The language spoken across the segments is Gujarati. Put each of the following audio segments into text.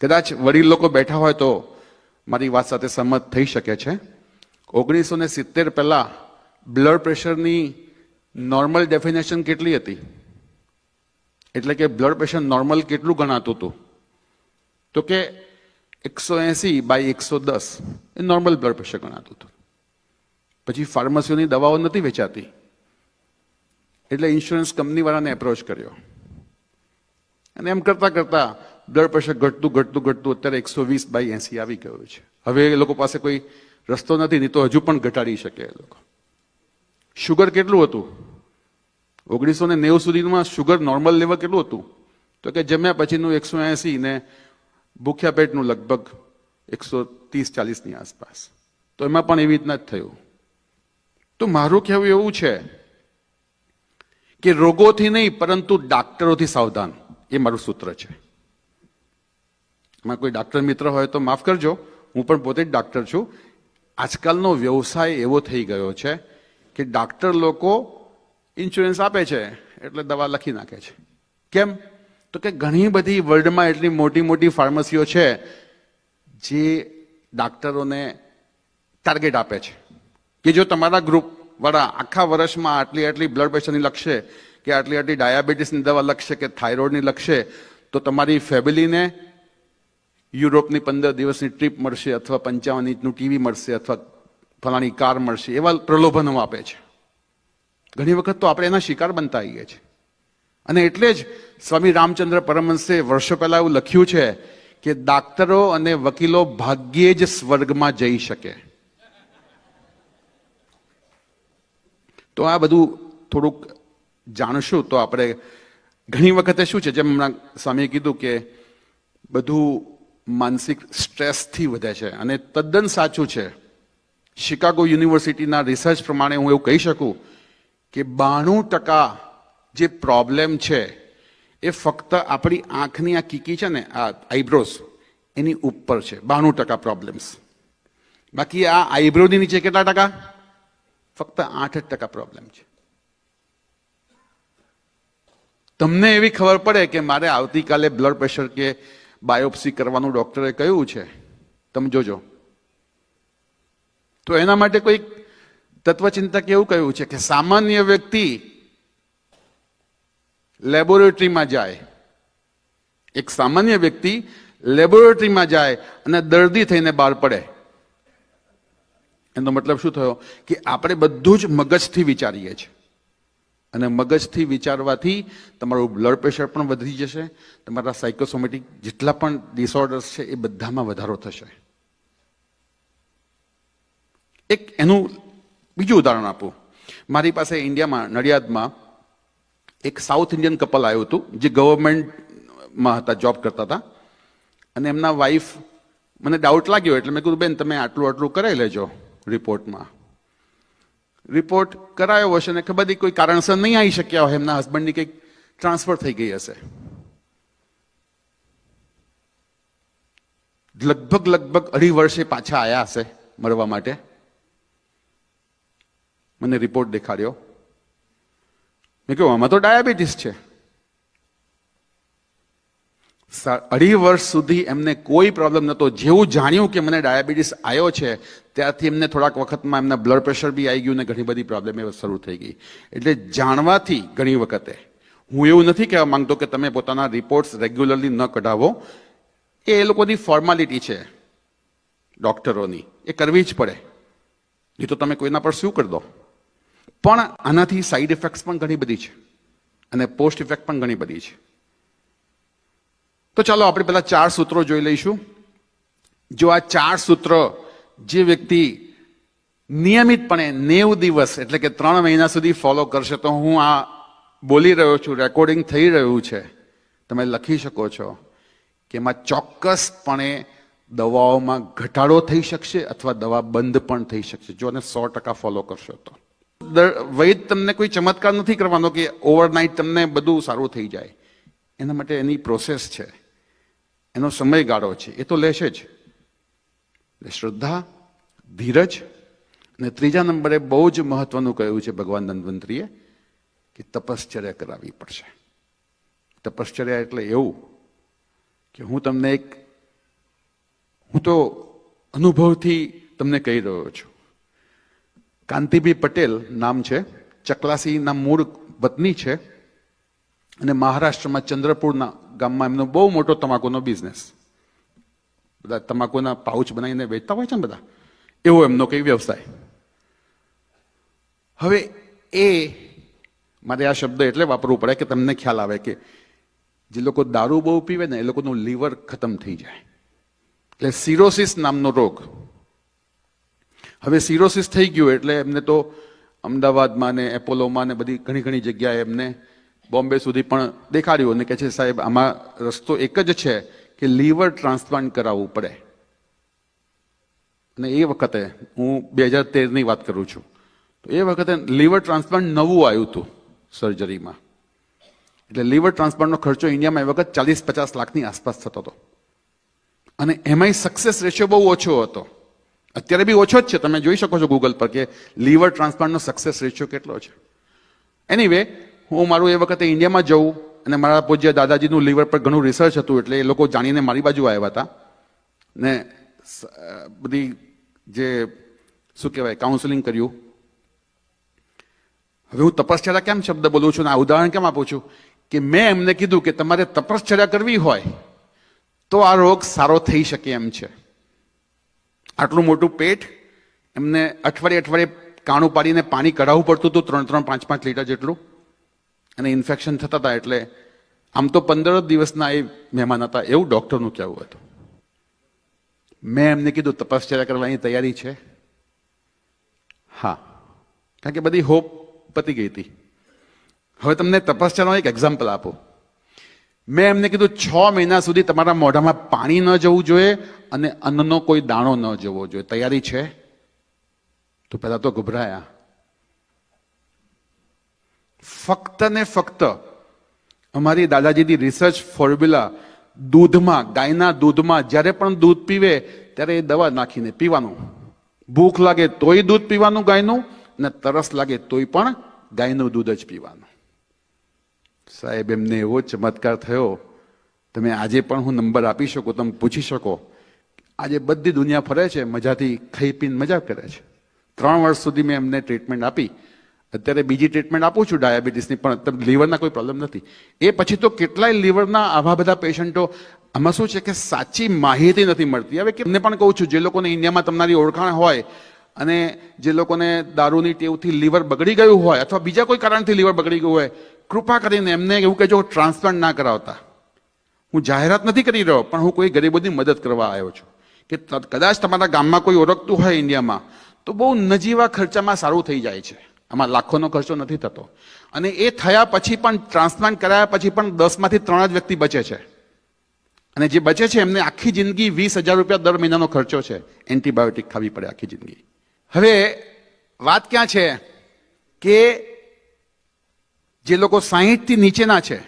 કદાચ વડીલ લોકો બેઠા હોય તો મારી વાત સાથે સંમત થઈ શકે છે ઓગણીસો ને સિત્તેર પહેલાં બ્લડ પ્રેશરની નોર્મલ ડેફિનેશન કેટલી હતી એટલે કે બ્લડ પ્રેશર નોર્મલ કેટલું ગણાતું હતું તો કે એકસો એંસી બાય એકસો દસ એ નોર્મલ બ્લડ પ્રેશર ગણાતું હતું પછી ફાર્મસીઓની દવાઓ નથી વેચાતી એટલે ઇન્સ્યોરન્સ કંપનીવાળાને એપ્રોચ કર્યો અને એમ કરતાં કરતાં બ્લડ પ્રેશર ઘટતું ઘટતું ઘટતું અત્યારે એકસો વીસ બાય એંસી આવી ગયો છે હવે એ લોકો પાસે કોઈ રસ્તો નથી નહીં તો હજુ પણ ઘટાડી શકે એ લોકો શુગર કેટલું હતું ઓગણીસો ને નેવું સુધીમાં શુગર નોર્મલ લેવલ કેટલું હતું તો કે જમ્યા પછીનું એકસો એંસી ને ભૂખ્યા પેટનું લગભગ એકસો ત્રીસ ચાલીસની આસપાસ તો એમાં પણ એવી રીતના જ થયું તો મારું કહેવું એવું છે કે રોગોથી નહીં પરંતુ ડાક્ટરોથી સાવધાન એ મારું સૂત્ર છે માં કોઈ ડાક્ટર મિત્ર હોય તો માફ કરજો હું પણ પોતે જ ડાક્ટર છું આજકાલનો વ્યવસાય એવો થઈ ગયો છે કે ડાક્ટર લોકો ઇન્સ્યોરન્સ આપે છે એટલે દવા લખી નાખે છે કેમ તો કે ઘણી બધી વર્લ્ડમાં એટલી મોટી મોટી ફાર્મસીઓ છે જે ડાક્ટરોને ટાર્ગેટ આપે છે કે જો તમારા ગ્રુપવાળા આખા વર્ષમાં આટલી આટલી બ્લડ પ્રેશરની લખશે કે આટલી આટલી ડાયાબિટીસની દવા લખશે કે થાઇરોઇડની લખશે તો તમારી ફેમિલીને યુરોપની પંદર દિવસની ટ્રીપ મળશે અથવા પંચાવન ઇંચનું ટીવી મળશે અથવા ફલાણી કાર મળશે એવા પ્રલોભનો આપે છે ઘણી વખત તો આપણે એના શિકાર બનતા આવીએ છીએ અને એટલે જ સ્વામી રામચંદ્ર પરમહંસે વર્ષો પહેલાં એવું લખ્યું છે કે ડાક્ટરો અને વકીલો ભાગ્યે જ સ્વર્ગમાં જઈ શકે તો આ બધું થોડુંક જાણશું તો આપણે ઘણી વખતે શું છે જેમ હમણાં સ્વામીએ કીધું કે બધું માનસિક સ્ટ્રેસથી વધે છે અને તદ્દન સાચું છે શિકાગો યુનિવર્સિટીના રિસર્ચ પ્રમાણે હું એવું કહી શકું કે બાણું ટકા જે પ્રોબ્લેમ છે એ ફક્ત આપણી આંખની આ કીકી છે ને આ આઈબ્રોઝ એની ઉપર છે બાણું ટકા પ્રોબ્લેમ્સ બાકી આ આઈબ્રોની નીચે કેટલા ટકા ફક્ત આઠ જ ટકા પ્રોબ્લેમ છે તમને એવી ખબર પડે કે મારે આવતીકાલે બ્લડ પ્રેશર કે બાયોપ્સી કરવાનું ડૉક્ટરે કહ્યું છે તમે જોજો તો એના માટે કોઈ તત્વચિંતક એવું કહ્યું છે કે સામાન્ય વ્યક્તિ લેબોરેટરીમાં જાય એક સામાન્ય વ્યક્તિ લેબોરેટરીમાં જાય અને દર્દી થઈને બહાર પડે એનો મતલબ શું થયો કે આપણે બધું જ મગજથી વિચારીએ છીએ અને મગજથી વિચારવાથી તમારું બ્લડ પ્રેશર પણ વધી જશે તમારા સાયકોસોમેટિક જેટલા પણ ડિસઓર્ડર્સ છે એ બધામાં વધારો થશે એક એનું બીજું ઉદાહરણ આપું મારી પાસે ઇન્ડિયામાં નડિયાદમાં એક સાઉથ ઇન્ડિયન કપલ આવ્યું હતું જે ગવર્મેન્ટમાં હતા જોબ કરતા હતા અને એમના વાઈફ મને ડાઉટ લાગ્યો એટલે મેં કીધું બેન તમે આટલું આટલું કરાવી લેજો રિપોર્ટમાં રિપોર્ટ કરાયો હશે ને ખબર નહીં કોઈ કારણસર નહીં આવી શક્યા હોય એમના હસબન્ડની કંઈક ટ્રાન્સફર થઈ ગઈ હશે લગભગ લગભગ અઢી વર્ષે પાછા આવ્યા હશે મળવા માટે મને રિપોર્ટ દેખાડ્યો મેં કહ્યું આમાં તો ડાયાબિટીસ છે અઢી વર્ષ સુધી એમને કોઈ પ્રોબ્લેમ નહોતો જેવું જાણ્યું કે મને ડાયાબિટીસ આવ્યો છે ત્યારથી એમને થોડાક વખતમાં એમને બ્લડ પ્રેશર બી આવી ગયું ને ઘણી બધી પ્રોબ્લેમ શરૂ થઈ ગઈ એટલે જાણવાથી ઘણી વખતે હું એવું નથી કહેવા માંગતો કે તમે પોતાના રિપોર્ટ્સ રેગ્યુલરલી ન કઢાવો એ એ લોકોની ફોર્માલિટી છે ડૉક્ટરોની એ કરવી જ પડે નહીં તો તમે કોઈના પર શું કરી દો પણ આનાથી સાઈડ ઇફેક્ટ્સ પણ ઘણી બધી છે અને પોસ્ટ ઇફેક્ટ પણ ઘણી બધી છે તો ચાલો આપણે પહેલાં ચાર સૂત્રો જોઈ લઈશું જો આ ચાર સૂત્ર જે વ્યક્તિ નિયમિતપણે નેવ દિવસ એટલે કે ત્રણ મહિના સુધી ફોલો કરશે તો હું આ બોલી રહ્યો છું રેકોર્ડિંગ થઈ રહ્યું છે તમે લખી શકો છો કે એમાં ચોક્કસપણે દવાઓમાં ઘટાડો થઈ શકશે અથવા દવા બંધ પણ થઈ શકશે જો અને સો ટકા ફોલો કરશો તો દર વૈદ તમને કોઈ ચમત્કાર નથી કરવાનો કે ઓવરનાઇટ તમને બધું સારું થઈ જાય એના માટે એની પ્રોસેસ છે એનો સમયગાળો છે એ તો લેશે જ શ્રદ્ધા ધીરજ અને ત્રીજા નંબરે બહુ જ મહત્વનું કહ્યું છે ભગવાન ધન્વંતરીએ કે તપશ્ચર્યા કરાવવી પડશે તપશ્ચર્યા એટલે એવું કે હું તમને એક હું તો અનુભવથી તમને કહી રહ્યો છું કાંતિભાઈ પટેલ નામ છે ચકલાસીના મૂળ વતની છે અને મહારાષ્ટ્રમાં ચંદ્રપુરના ગામમાં એમનો બહુ મોટો તમાકુનો બિઝનેસ બધા તમાકુના પાઉચ બનાવીને વેચતા હોય છે ને બધા એવો એમનો કંઈ વ્યવસાય હવે એ મારે આ શબ્દ એટલે વાપરવું પડે કે તમને ખ્યાલ આવે કે જે લોકો દારૂ બહુ પીવે ને એ લોકોનું લીવર ખતમ થઈ જાય એટલે સિરોસિસ નામનો રોગ હવે સિરોસિસ થઈ ગયું એટલે એમને તો અમદાવાદમાં ને એપોલોમાં ને બધી ઘણી ઘણી જગ્યાએ એમને બોમ્બે સુધી પણ દેખાડ્યું અને કહે છે સાહેબ આમાં રસ્તો એક જ છે કે લીવર ટ્રાન્સપ્લાન્ટ કરાવવું પડે અને એ વખતે હું બે હજાર તેરની વાત કરું છું તો એ વખતે લીવર ટ્રાન્સપ્લાન્ટ નવું આવ્યું હતું સર્જરીમાં એટલે લીવર ટ્રાન્સપ્લાન્ટનો ખર્ચો ઇન્ડિયામાં એ વખત ચાલીસ પચાસ લાખની આસપાસ થતો હતો અને એમાંય સક્સેસ રેશિયો બહુ ઓછો હતો અત્યારે બી ઓછો જ છે તમે જોઈ શકો છો ગૂગલ પર કે લીવર ટ્રાન્સપ્લાન્ટનો સક્સેસ રેશિયો કેટલો છે એની વે હું મારું એ વખતે ઇન્ડિયામાં જવું અને મારા પૂજ્ય દાદાજીનું લીવર પર ઘણું રિસર્ચ હતું એટલે એ લોકો જાણીને મારી બાજુ આવ્યા હતા ને બધી જે શું કહેવાય કાઉન્સેલિંગ કર્યું હવે હું તપશ્ચર્યા કેમ શબ્દ બોલું છું અને આ ઉદાહરણ કેમ આપું છું કે મેં એમને કીધું કે તમારે તપશ્ચર્યા કરવી હોય તો આ રોગ સારો થઈ શકે એમ છે આટલું મોટું પેટ એમને અઠવાડિયે અઠવાડિયે કાણું પાડીને પાણી કઢાવવું પડતું હતું ત્રણ ત્રણ પાંચ પાંચ લીટર જેટલું અને ઇન્ફેક્શન થતા હતા એટલે આમ તો પંદર દિવસના એ મહેમાન હતા એવું ડૉક્ટરનું કહેવું હતું મેં એમને કીધું તપાસ કરવાની તૈયારી છે હા કારણ કે બધી હોપ પતી ગઈ હતી હવે તમને તપાસ એક એક્ઝામ્પલ આપો મેં એમને કીધું છ મહિના સુધી તમારા મોઢામાં પાણી ન જવું જોઈએ અને અન્નનો કોઈ દાણો ન જવો જોઈએ તૈયારી છે તો પહેલાં તો ગભરાયા ફક્ત ને ફક્ત અમારી દાદાજીની રિસર્ચ ફોર્મ્યુલા દૂધમાં ગાયના દૂધમાં જ્યારે પણ દૂધ પીવે ત્યારે એ દવા નાખીને પીવાનું ભૂખ લાગે તોય દૂધ પીવાનું ગાયનું ને તરસ લાગે તોય પણ ગાયનું દૂધ જ પીવાનું સાહેબ એમને એવો ચમત્કાર થયો તમે આજે પણ હું નંબર આપી શકું તમે પૂછી શકો આજે બધી દુનિયા ફરે છે મજાથી ખાઈ પીને મજા કરે છે ત્રણ વર્ષ સુધી મેં એમને ટ્રીટમેન્ટ આપી અત્યારે બીજી ટ્રીટમેન્ટ આપું છું ડાયાબિટીસની પણ લીવરના કોઈ પ્રોબ્લેમ નથી એ પછી તો કેટલાય લીવરના આવા બધા પેશન્ટો આમાં શું છે કે સાચી માહિતી નથી મળતી હવે કેમને પણ કહું છું જે લોકોને ઇન્ડિયામાં તમારી ઓળખાણ હોય અને જે લોકોને દારૂની ટેવથી લીવર બગડી ગયું હોય અથવા બીજા કોઈ કારણથી લીવર બગડી ગયું હોય કૃપા કરીને એમને એવું કે જો ટ્રાન્સપ્લાન્ટ ના કરાવતા હું જાહેરાત નથી કરી રહ્યો પણ હું કોઈ ગરીબોની મદદ કરવા આવ્યો છું કે કદાચ તમારા ગામમાં કોઈ ઓળખતું હોય ઇન્ડિયામાં તો બહુ નજીવા ખર્ચામાં સારું થઈ જાય છે આમાં લાખોનો ખર્ચો નથી થતો અને એ થયા પછી પણ ટ્રાન્સપ્લાન્ટ કરાયા પછી પણ દસમાંથી ત્રણ જ વ્યક્તિ બચે છે અને જે બચે છે એમને આખી જિંદગી વીસ હજાર રૂપિયા દર મહિનાનો ખર્ચો છે એન્ટીબાયોટિક ખાવી પડે આખી જિંદગી હવે વાત ક્યાં છે કે જે લોકો સાહીઠથી નીચેના છે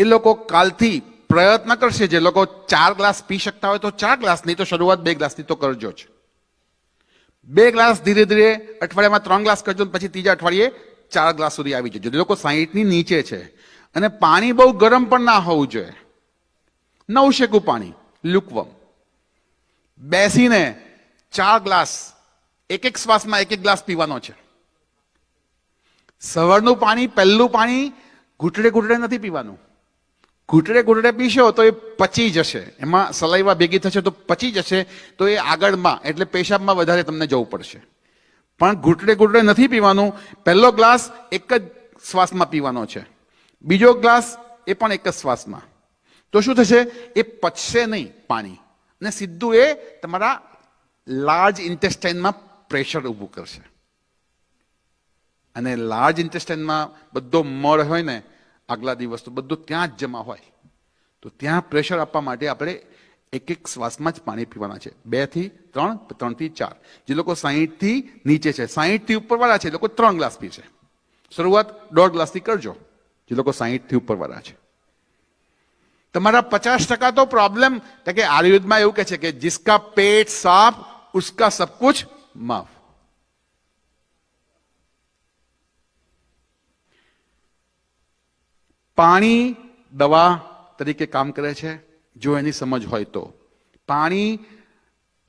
એ લોકો કાલથી પ્રયત્ન કરશે જે લોકો ચાર ગ્લાસ પી શકતા હોય તો ચાર ગ્લાસ નહીં તો શરૂઆત બે ગ્લાસની તો કરજો જ બે ગ્લાસ ધીરે ધીરે અઠવાડિયામાં ત્રણ ગ્લાસ કરજો પછી ત્રીજા અઠવાડિયે ચાર ગ્લાસ સુધી આવી જજો લોકો સાહીઠની નીચે છે અને પાણી બહુ ગરમ પણ ના હોવું જોઈએ નવશેકું પાણી લુકવમ બેસીને ચાર ગ્લાસ એક એક શ્વાસમાં એક એક ગ્લાસ પીવાનો છે સવારનું પાણી પહેલું પાણી ઘૂંટડે ઘૂંટડે નથી પીવાનું ઘૂંટડે ઘૂંટડે પીશો તો એ પચી જશે એમાં સલાઈવા ભેગી થશે તો પચી જશે તો એ આગળમાં એટલે પેશાબમાં વધારે તમને જવું પડશે પણ ઘૂંટડે ઘૂંટડે નથી પીવાનું પહેલો ગ્લાસ એક જ શ્વાસમાં પીવાનો છે બીજો ગ્લાસ એ પણ એક જ શ્વાસમાં તો શું થશે એ પચશે નહીં પાણી અને સીધું એ તમારા લાર્જ ઇન્ટેસ્ટાઇનમાં પ્રેશર ઊભું કરશે અને લાર્જ ઇન્ટેસ્ટાઇનમાં બધો મળ હોય ને આગલા દિવસ તો બધું ત્યાં જ જમા હોય તો ત્યાં પ્રેશર આપવા માટે આપણે એક એક શ્વાસમાં જ પાણી પીવાના છે બે થી ત્રણ ત્રણ થી ચાર જે લોકો સાહીઠ થી નીચે છે સાહીઠ થી ઉપરવાળા છે એ લોકો ત્રણ ગ્લાસ પી છે શરૂઆત દોઢ ગ્લાસથી કરજો જે લોકો સાહીઠ થી ઉપરવાળા છે તમારા પચાસ ટકા તો પ્રોબ્લેમ કે આયુર્વેદમાં એવું કે છે કે જીસકા પેટ સાફ ઉસકા સબ માફ પાણી દવા તરીકે કામ કરે છે જો એની સમજ હોય તો પાણી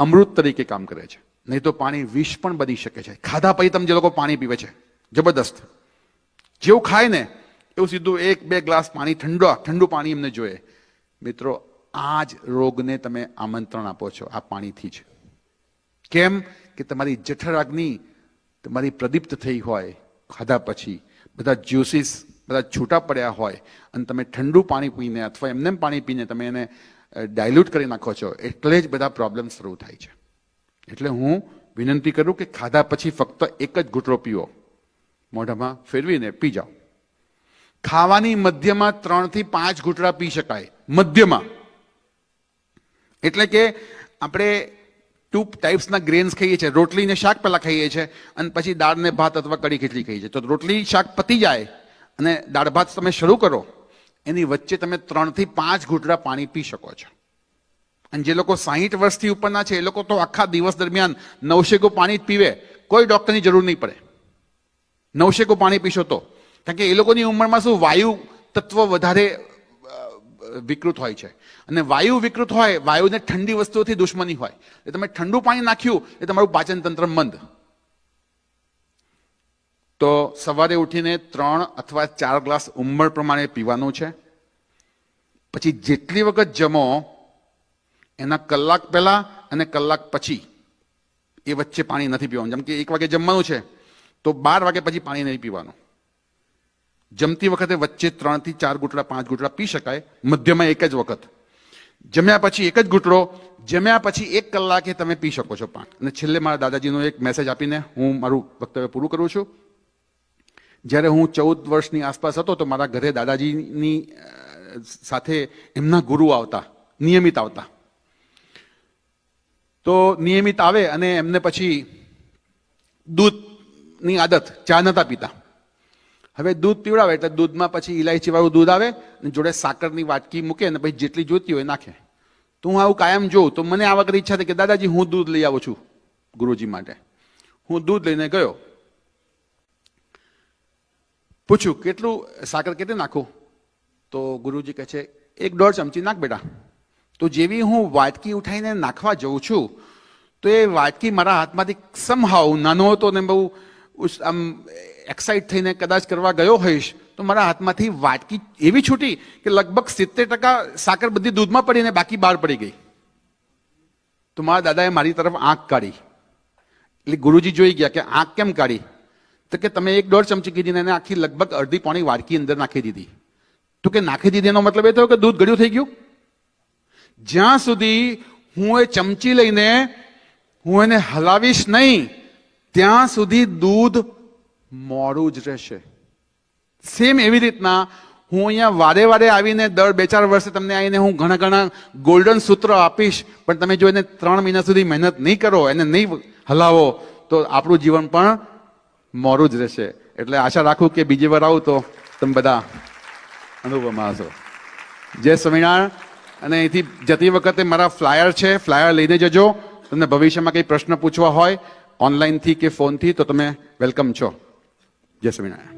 અમૃત તરીકે કામ કરે છે નહીં તો પાણી વિષ પણ બની શકે છે ખાધા પછી તમે જે લોકો પાણી પીવે છે જબરદસ્ત જેવું ખાય ને એવું સીધું એક બે ગ્લાસ પાણી ઠંડો ઠંડુ પાણી એમને જોઈએ મિત્રો આ જ રોગને તમે આમંત્રણ આપો છો આ પાણીથી જ કેમ કે તમારી જઠરાગ્નિ તમારી પ્રદીપ્ત થઈ હોય ખાધા પછી બધા જ્યુસીસ બધા છૂટા પડ્યા હોય અને તમે ઠંડુ પાણી પીને અથવા એમને પાણી પીને તમે એને ડાયલ્યુટ કરી નાખો છો એટલે જ બધા પ્રોબ્લેમ શરૂ થાય છે એટલે હું વિનંતી કરું કે ખાધા પછી ફક્ત એક જ ઘૂંટડો પીવો મોઢામાં ફેરવીને પી જાઓ ખાવાની મધ્યમાં ત્રણથી પાંચ ઘૂંટડા પી શકાય મધ્યમાં એટલે કે આપણે ટુ ટાઈપ્સના ગ્રેન્સ ખાઈએ છીએ રોટલીને શાક પહેલાં ખાઈએ છીએ અને પછી દાળને ભાત અથવા કઢી ખીચડી ખાઈએ છીએ તો રોટલી શાક પતી જાય અને દાળ ભાત તમે શરૂ કરો એની વચ્ચે તમે ત્રણથી પાંચ ઘૂંટડા પાણી પી શકો છો અને જે લોકો સાહીઠ વર્ષથી ઉપરના છે એ લોકો તો આખા દિવસ દરમિયાન નવશેકો પાણી જ પીવે કોઈ ડૉક્ટરની જરૂર નહીં પડે નવશેકો પાણી પીશો તો કારણ કે એ લોકોની ઉંમરમાં શું વાયુ તત્વ વધારે વિકૃત હોય છે અને વાયુ વિકૃત હોય વાયુને ઠંડી વસ્તુઓથી દુશ્મની હોય એ તમે ઠંડુ પાણી નાખ્યું એ તમારું પાચનતંત્ર મંદ તો સવારે ઉઠીને ત્રણ અથવા ચાર ગ્લાસ ઉંમર પ્રમાણે પીવાનું છે પછી જેટલી વખત જમો એના કલાક પહેલાં અને કલાક પછી એ વચ્ચે પાણી નથી પીવાનું જેમ કે એક વાગે જમવાનું છે તો બાર વાગે પછી પાણી નહીં પીવાનું જમતી વખતે વચ્ચે ત્રણથી ચાર ઘૂંટડા પાંચ ઘૂંટડા પી શકાય મધ્યમાં એક જ વખત જમ્યા પછી એક જ ઘૂંટડો જમ્યા પછી એક કલાકે તમે પી શકો છો પાણી અને છેલ્લે મારા દાદાજીનો એક મેસેજ આપીને હું મારું વક્તવ્ય પૂરું કરું છું જ્યારે હું ચૌદ વર્ષની આસપાસ હતો તો મારા ઘરે દાદાજીની સાથે એમના ગુરુ આવતા નિયમિત આવતા તો નિયમિત આવે અને એમને પછી દૂધની આદત ચા નતા પીતા હવે દૂધ પીવડાવે એટલે દૂધમાં પછી ઇલાયચીવાળું દૂધ આવે અને જોડે સાકરની વાટકી મૂકે અને પછી જેટલી જોઈતી હોય નાખે તો હું આવું કાયમ જોઉં તો મને આ વખતે ઈચ્છા થઈ કે દાદાજી હું દૂધ લઈ આવું છું ગુરુજી માટે હું દૂધ લઈને ગયો પૂછ્યું કેટલું સાકર કેટલી નાખું તો ગુરુજી કહે છે એક દોઢ ચમચી નાખ બેટા તો જેવી હું વાટકી ઉઠાઈને નાખવા જઉં છું તો એ વાટકી મારા હાથમાંથી સમહાવ નાનો હતો ને બહુ આમ એક્સાઇટ થઈને કદાચ કરવા ગયો હોઈશ તો મારા હાથમાંથી વાટકી એવી છૂટી કે લગભગ સિત્તેર ટકા સાકર બધી દૂધમાં પડીને બાકી બહાર પડી ગઈ તો મારા દાદાએ મારી તરફ આંખ કાઢી એટલે ગુરુજી જોઈ ગયા કે આંખ કેમ કાઢી તો કે તમે એક દોઢ ચમચી કીધીને એને આખી લગભગ અડધી પોણી વાડકી અંદર નાખી દીધી તો કે નાખી દીધી એનો મતલબ એ થયો કે દૂધ ગળ્યું થઈ ગયું જ્યાં સુધી હું એ ચમચી લઈને હું એને હલાવીશ નહીં ત્યાં સુધી દૂધ મોડું જ રહેશે સેમ એવી રીતના હું અહીંયા વારે વારે આવીને દર બે ચાર વર્ષે તમને આવીને હું ઘણા ઘણા ગોલ્ડન સૂત્ર આપીશ પણ તમે જો એને ત્રણ મહિના સુધી મહેનત નહીં કરો એને નહીં હલાવો તો આપણું જીવન પણ મોરું જ રહેશે એટલે આશા રાખું કે બીજી વાર આવું તો તમે બધા અનુભવમાં હશો જય સ્વામિનારાયણ અને અહીંથી જતી વખતે મારા ફ્લાયર છે ફ્લાયર લઈને જજો તમને ભવિષ્યમાં કંઈ પ્રશ્ન પૂછવા હોય ઓનલાઈનથી કે ફોનથી તો તમે વેલકમ છો જય સ્વામિનારાયણ